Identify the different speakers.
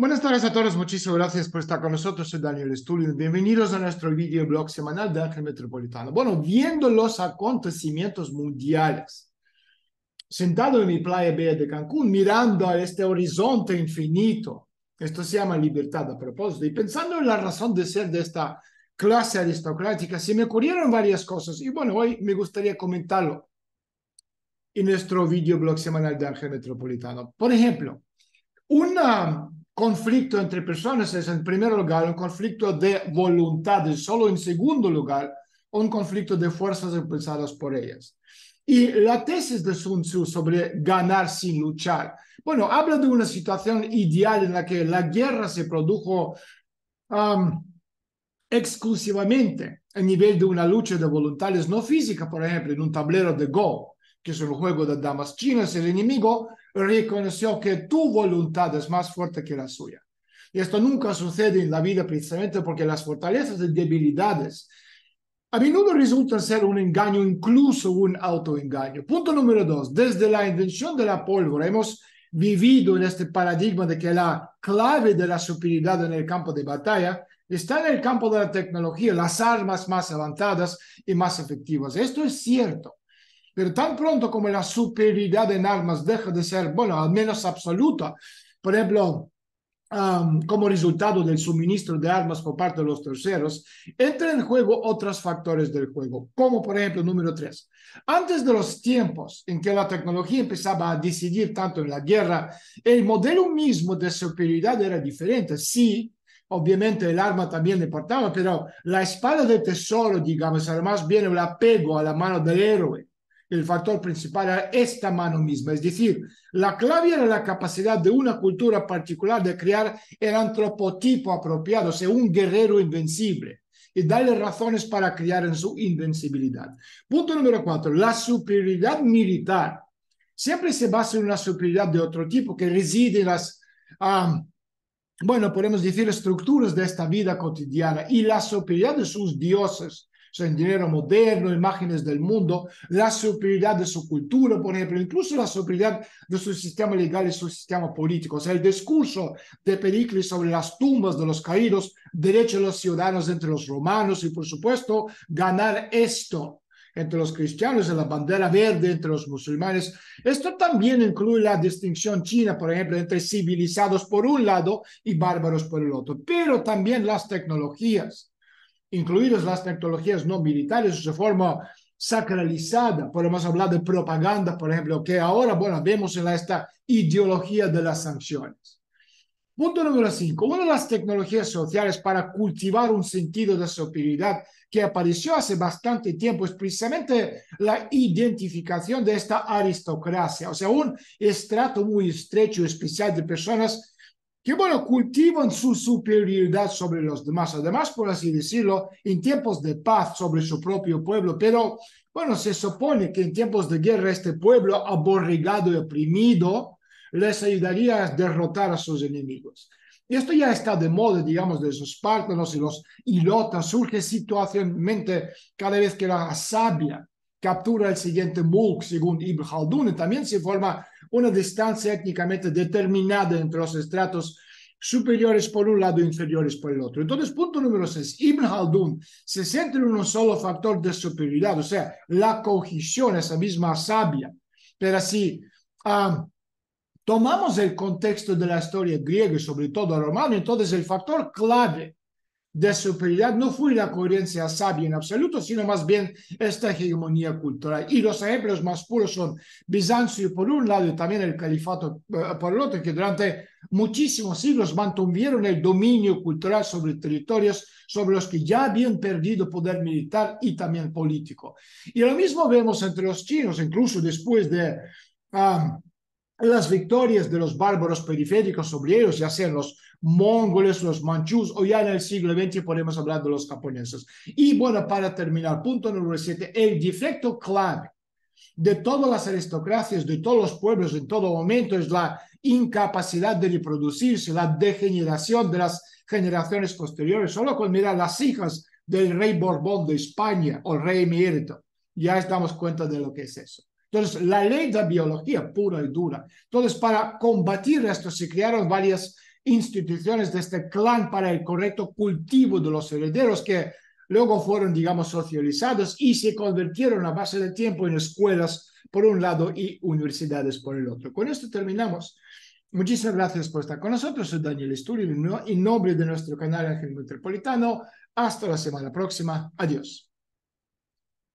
Speaker 1: Buenas tardes a todos, muchísimas gracias por estar con nosotros. Soy Daniel Estudio. Bienvenidos a nuestro videoblog semanal de Ángel Metropolitano. Bueno, viendo los acontecimientos mundiales, sentado en mi playa bella de Cancún, mirando a este horizonte infinito, esto se llama libertad a propósito, y pensando en la razón de ser de esta clase aristocrática, se me ocurrieron varias cosas y bueno, hoy me gustaría comentarlo en nuestro videoblog semanal de Ángel Metropolitano. Por ejemplo, una conflicto entre personas es en primer lugar un conflicto de voluntades, solo en segundo lugar un conflicto de fuerzas impulsadas por ellas. Y la tesis de Sun Tzu sobre ganar sin luchar, bueno, habla de una situación ideal en la que la guerra se produjo um, exclusivamente a nivel de una lucha de voluntades no física, por ejemplo, en un tablero de Go, que es el juego de damas chinas, el enemigo reconoció que tu voluntad es más fuerte que la suya. Y esto nunca sucede en la vida precisamente porque las fortalezas y debilidades a menudo resultan ser un engaño, incluso un autoengaño. Punto número dos, desde la invención de la pólvora hemos vivido en este paradigma de que la clave de la superioridad en el campo de batalla está en el campo de la tecnología, las armas más avanzadas y más efectivas. Esto es cierto, pero tan pronto como la superioridad en armas deja de ser, bueno, al menos absoluta, por ejemplo, como resultado del suministro de armas por parte de los terceros, entran en juego otros factores del juego, como por ejemplo, número tres, antes de los tiempos en que la tecnología empezaba a decidir tanto en la guerra, el modelo mismo de superioridad era diferente. Sí, Obviamente el arma también importaba, pero la espada del tesoro, digamos, era más bien el apego a la mano del héroe el factor principal era esta mano misma. Es decir, la clave era la capacidad de una cultura particular de crear el antropotipo apropiado, o sea, un guerrero invencible, y darle razones para crear en su invencibilidad. Punto número cuatro, la superioridad militar. Siempre se basa en una superioridad de otro tipo que reside en las... bueno, podemos decir estructuras de esta vida cotidiana y la superioridad de sus dioses su ingeniero moderno, imágenes del mundo, la superioridad de su cultura, por ejemplo, incluso la superioridad de su sistema legal y su sistema político. O sea, el discurso de Pericles sobre las tumbas de los caídos, derecho de los ciudadanos entre los romanos y, por supuesto, ganar esto entre los cristianos, la bandera verde entre los musulmanes. Esto también incluye la distinción china, por ejemplo, entre civilizados por un lado y bárbaros por el otro, pero también las tecnologías incluidas las tecnologías no militares, de forma sacralizada. Podemos hablar de propaganda, por ejemplo, que ahora, bueno, vemos en esta ideología de las sanciones. Punto número cinco. Una de las tecnologías sociales para cultivar un sentido de superioridad que apareció hace bastante tiempo es precisamente la identificación de esta aristocracia, o sea, un estrato muy estrecho, especial de personas que bueno, cultivan su superioridad sobre los demás, además, por así decirlo, en tiempos de paz sobre su propio pueblo, pero bueno, se supone que en tiempos de guerra este pueblo aborregado y oprimido les ayudaría a derrotar a sus enemigos. Y esto ya está de moda, digamos, de los espartanos y los ilotas, surge situacionalmente cada vez que la sabia captura el siguiente mulk, según Ibn Khaldun, y también se forma una distancia étnicamente determinada entre los estratos superiores por un lado e inferiores por el otro. Entonces, punto número 6, Ibn Khaldun se centra en un solo factor de superioridad, o sea, la cohesión, esa misma sabia. Pero si ah, tomamos el contexto de la historia griega y sobre todo romana, entonces el factor clave de superioridad no fue la coherencia sabia en absoluto, sino más bien esta hegemonía cultural. Y los ejemplos más puros son Bizancio por un lado y también el califato eh, por el otro, que durante muchísimos siglos mantuvieron el dominio cultural sobre territorios sobre los que ya habían perdido poder militar y también político. Y lo mismo vemos entre los chinos, incluso después de... Ah, las victorias de los bárbaros periféricos sobre ellos, ya sean los mongoles, los manchús, o ya en el siglo XX podemos hablar de los japoneses. Y bueno, para terminar, punto número 7, el defecto clave de todas las aristocracias, de todos los pueblos en todo momento es la incapacidad de reproducirse, la degeneración de las generaciones posteriores. Solo con mirar las hijas del rey Borbón de España o rey emérito, ya estamos cuenta de lo que es eso. Entonces, la ley de biología pura y dura. Entonces, para combatir esto se crearon varias instituciones de este clan para el correcto cultivo de los herederos que luego fueron, digamos, socializados y se convirtieron a base de tiempo en escuelas por un lado y universidades por el otro. Con esto terminamos. Muchísimas gracias por estar con nosotros. Soy Daniel y en nombre de nuestro canal Ángel Metropolitano. Hasta la semana próxima. Adiós.